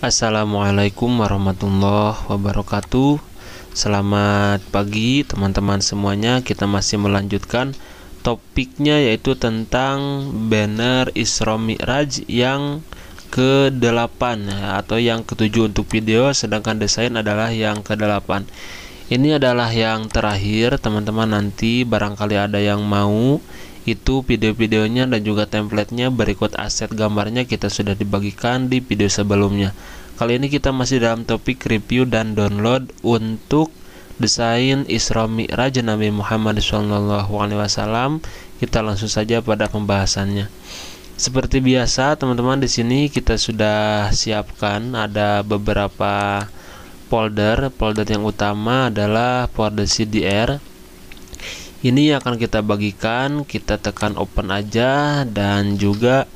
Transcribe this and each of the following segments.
Assalamualaikum warahmatullahi wabarakatuh Selamat pagi teman-teman semuanya Kita masih melanjutkan topiknya yaitu tentang banner Isra Mi'raj yang ke-8 atau yang ke-7 untuk video sedangkan desain adalah yang ke-8 Ini adalah yang terakhir teman-teman nanti barangkali ada yang mau itu video-videonya dan juga templatenya berikut aset gambarnya kita sudah dibagikan di video sebelumnya kali ini kita masih dalam topik review dan download untuk desain Isra Mi'raj Nabi Muhammad SAW kita langsung saja pada pembahasannya seperti biasa teman-teman di sini kita sudah siapkan ada beberapa folder folder yang utama adalah folder CDR ini akan kita bagikan kita tekan open aja dan juga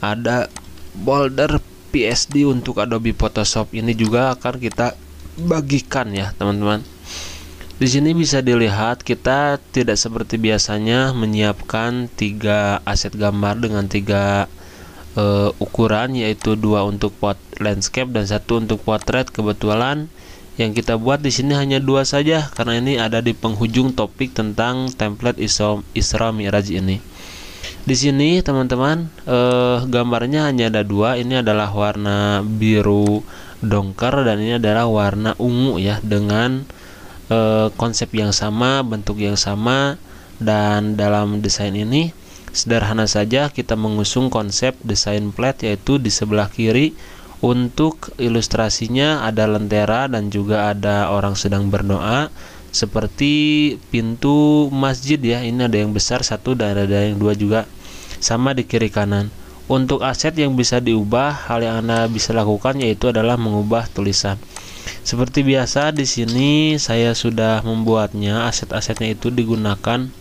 ada folder PSD untuk Adobe Photoshop ini juga akan kita bagikan ya teman-teman di sini bisa dilihat kita tidak seperti biasanya menyiapkan tiga aset gambar dengan tiga uh, ukuran yaitu dua untuk pot landscape dan satu untuk potret kebetulan yang kita buat di sini hanya dua saja karena ini ada di penghujung topik tentang template Isra, Isra Miraj ini. Di sini teman-teman eh, gambarnya hanya ada dua. Ini adalah warna biru dongker dan ini adalah warna ungu ya dengan eh, konsep yang sama, bentuk yang sama dan dalam desain ini sederhana saja kita mengusung konsep desain plat yaitu di sebelah kiri untuk ilustrasinya ada lentera dan juga ada orang sedang berdoa seperti pintu masjid ya. Ini ada yang besar satu dan ada yang dua juga. Sama di kiri kanan. Untuk aset yang bisa diubah, hal yang Anda bisa lakukan yaitu adalah mengubah tulisan. Seperti biasa di sini saya sudah membuatnya aset-asetnya itu digunakan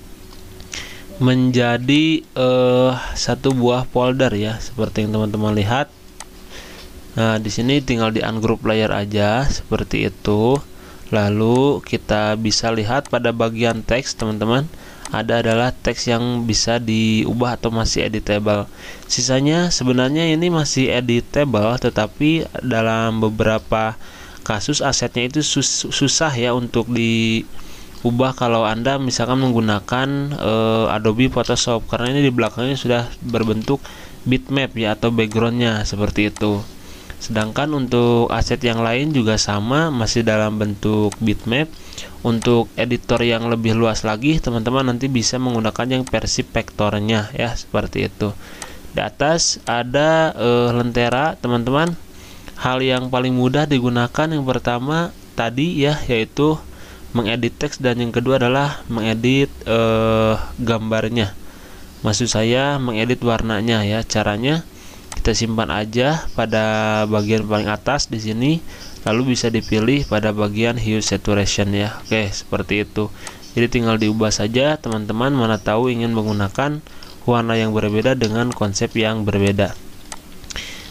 menjadi uh, satu buah folder ya seperti yang teman-teman lihat Nah, di sini tinggal di ungroup layer aja seperti itu. Lalu kita bisa lihat pada bagian teks, teman-teman, ada adalah teks yang bisa diubah atau masih editable. Sisanya sebenarnya ini masih editable tetapi dalam beberapa kasus asetnya itu sus susah ya untuk diubah kalau Anda misalkan menggunakan uh, Adobe Photoshop karena ini di belakangnya sudah berbentuk bitmap ya atau backgroundnya seperti itu sedangkan untuk aset yang lain juga sama masih dalam bentuk bitmap untuk editor yang lebih luas lagi teman-teman nanti bisa menggunakan yang versi vektornya ya seperti itu di atas ada uh, lentera teman-teman hal yang paling mudah digunakan yang pertama tadi ya yaitu mengedit teks dan yang kedua adalah mengedit uh, gambarnya maksud saya mengedit warnanya ya caranya kita simpan aja pada bagian paling atas di sini lalu bisa dipilih pada bagian hue saturation ya oke seperti itu jadi tinggal diubah saja teman-teman mana tahu ingin menggunakan warna yang berbeda dengan konsep yang berbeda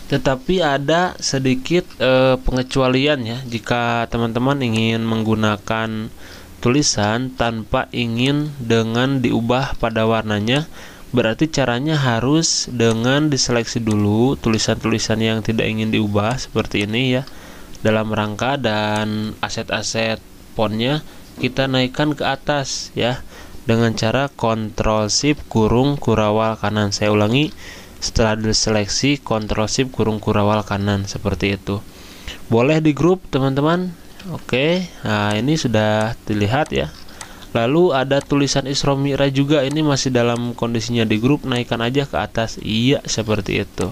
tetapi ada sedikit e, pengecualian ya jika teman-teman ingin menggunakan tulisan tanpa ingin dengan diubah pada warnanya berarti caranya harus dengan diseleksi dulu tulisan-tulisan yang tidak ingin diubah seperti ini ya dalam rangka dan aset-aset fontnya kita naikkan ke atas ya dengan cara kontrol Shift kurung kurawal kanan saya ulangi setelah diseleksi kontrol Shift kurung kurawal kanan seperti itu boleh di grup teman-teman oke nah ini sudah dilihat ya Lalu ada tulisan Isra Mi'raj juga ini masih dalam kondisinya di grup naikkan aja ke atas. Iya, seperti itu.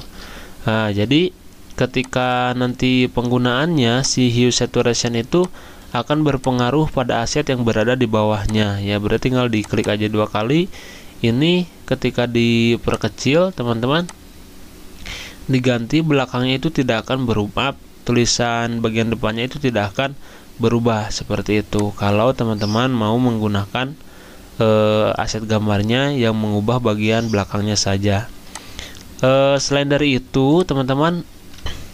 Nah, jadi ketika nanti penggunaannya si hue saturation itu akan berpengaruh pada aset yang berada di bawahnya. Ya, berarti tinggal diklik aja dua kali. Ini ketika diperkecil, teman-teman, diganti belakangnya itu tidak akan berubah tulisan bagian depannya itu tidak akan berubah seperti itu kalau teman-teman mau menggunakan e, aset gambarnya yang mengubah bagian belakangnya saja e, selain dari itu teman-teman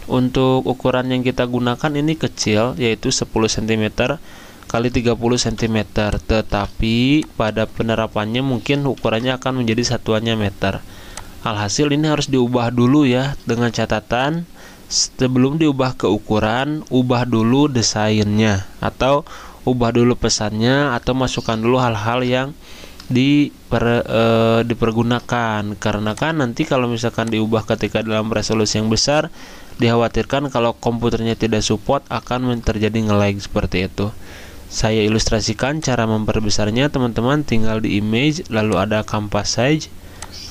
untuk ukuran yang kita gunakan ini kecil yaitu 10 cm kali 30 cm tetapi pada penerapannya mungkin ukurannya akan menjadi satuannya meter alhasil ini harus diubah dulu ya dengan catatan sebelum diubah ke ukuran, ubah dulu desainnya atau ubah dulu pesannya atau masukkan dulu hal-hal yang diper, e, dipergunakan karena kan nanti kalau misalkan diubah ketika dalam resolusi yang besar dikhawatirkan kalau komputernya tidak support akan terjadi ngelag seperti itu saya ilustrasikan cara memperbesarnya teman-teman tinggal di image lalu ada canvas size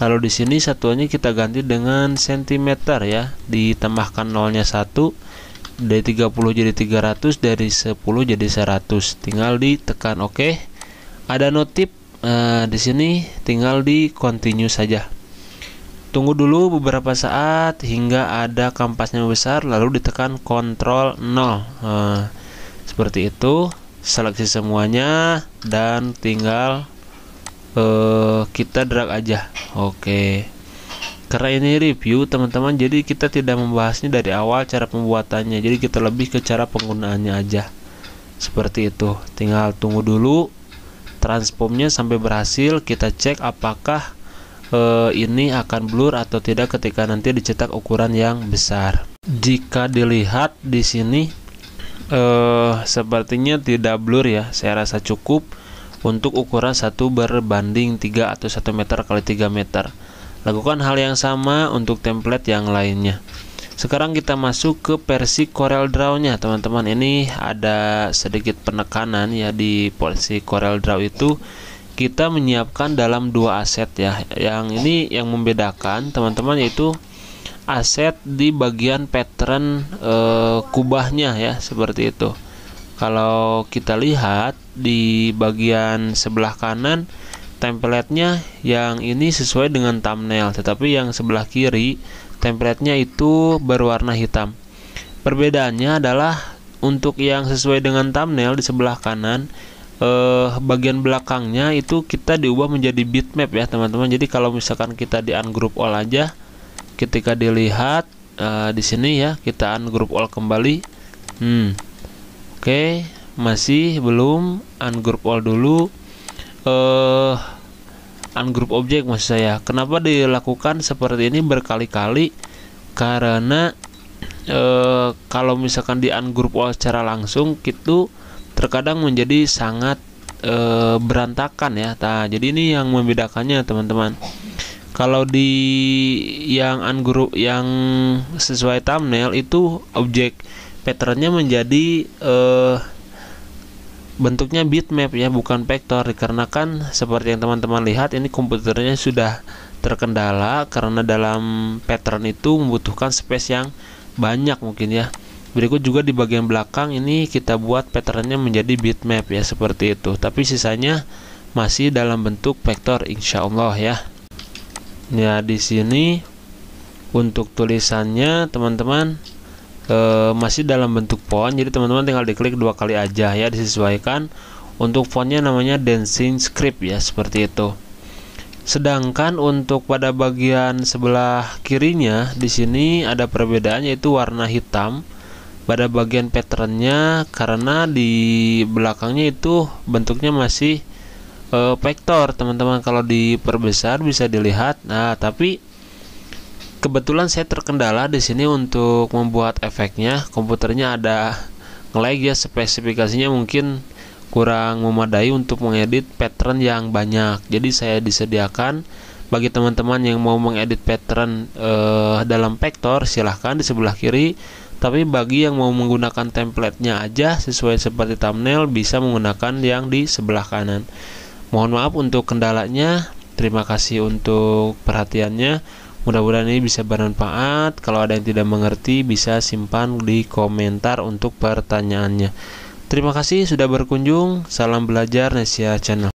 Lalu di sini satuannya kita ganti dengan cm ya. Ditambahkan nolnya 1 dari 30 jadi 300, dari 10 jadi 100. Tinggal ditekan oke. OK. Ada notif eh, di sini tinggal di continue saja. Tunggu dulu beberapa saat hingga ada kampasnya besar lalu ditekan ctrl 0. Eh, seperti itu seleksi semuanya dan tinggal uh, kita drag aja oke okay. karena ini review teman-teman jadi kita tidak membahasnya dari awal cara pembuatannya jadi kita lebih ke cara penggunaannya aja seperti itu tinggal tunggu dulu transformnya sampai berhasil kita cek apakah uh, ini akan blur atau tidak ketika nanti dicetak ukuran yang besar jika dilihat di sini uh, sepertinya tidak blur ya saya rasa cukup untuk ukuran 1 berbanding 3 atau 1 meter kali 3 meter. Lakukan hal yang sama untuk template yang lainnya. Sekarang kita masuk ke versi Corel Draw-nya, teman-teman. Ini ada sedikit penekanan ya di versi Corel Draw itu kita menyiapkan dalam dua aset ya. Yang ini yang membedakan teman-teman yaitu aset di bagian pattern e, kubahnya ya, seperti itu. Kalau kita lihat di bagian sebelah kanan templatenya yang ini sesuai dengan thumbnail, tetapi yang sebelah kiri templatenya itu berwarna hitam. Perbedaannya adalah untuk yang sesuai dengan thumbnail di sebelah kanan eh, bagian belakangnya itu kita diubah menjadi bitmap ya teman-teman. Jadi kalau misalkan kita di ungroup all aja ketika dilihat eh, di sini ya kita ungroup all kembali. Hmm, Oke, masih belum ungroup all dulu. Eh uh, ungroup objek maksud saya. Kenapa dilakukan seperti ini berkali-kali? Karena uh, kalau misalkan di ungroup all secara langsung itu terkadang menjadi sangat uh, berantakan ya. Nah, jadi ini yang membedakannya teman-teman kalau di yang ungroup yang sesuai thumbnail itu objek patternnya menjadi uh, bentuknya bitmap ya bukan vektor dikarenakan seperti yang teman-teman lihat ini komputernya sudah terkendala karena dalam pattern itu membutuhkan space yang banyak mungkin ya berikut juga di bagian belakang ini kita buat patternnya menjadi bitmap ya seperti itu tapi sisanya masih dalam bentuk vektor insya Allah ya ya di sini untuk tulisannya teman-teman e, masih dalam bentuk font jadi teman-teman tinggal diklik dua kali aja ya disesuaikan untuk fontnya namanya dancing script ya seperti itu sedangkan untuk pada bagian sebelah kirinya di sini ada perbedaan yaitu warna hitam pada bagian patternnya karena di belakangnya itu bentuknya masih e, teman-teman kalau diperbesar bisa dilihat nah tapi kebetulan saya terkendala di sini untuk membuat efeknya komputernya ada ngelag ya spesifikasinya mungkin kurang memadai untuk mengedit pattern yang banyak jadi saya disediakan bagi teman-teman yang mau mengedit pattern eh, dalam vektor silahkan di sebelah kiri tapi bagi yang mau menggunakan templatenya aja sesuai seperti thumbnail bisa menggunakan yang di sebelah kanan mohon maaf untuk kendalanya terima kasih untuk perhatiannya Mudah-mudahan ini bisa bermanfaat. Kalau ada yang tidak mengerti, bisa simpan di komentar untuk pertanyaannya. Terima kasih sudah berkunjung. Salam belajar Nesia Channel.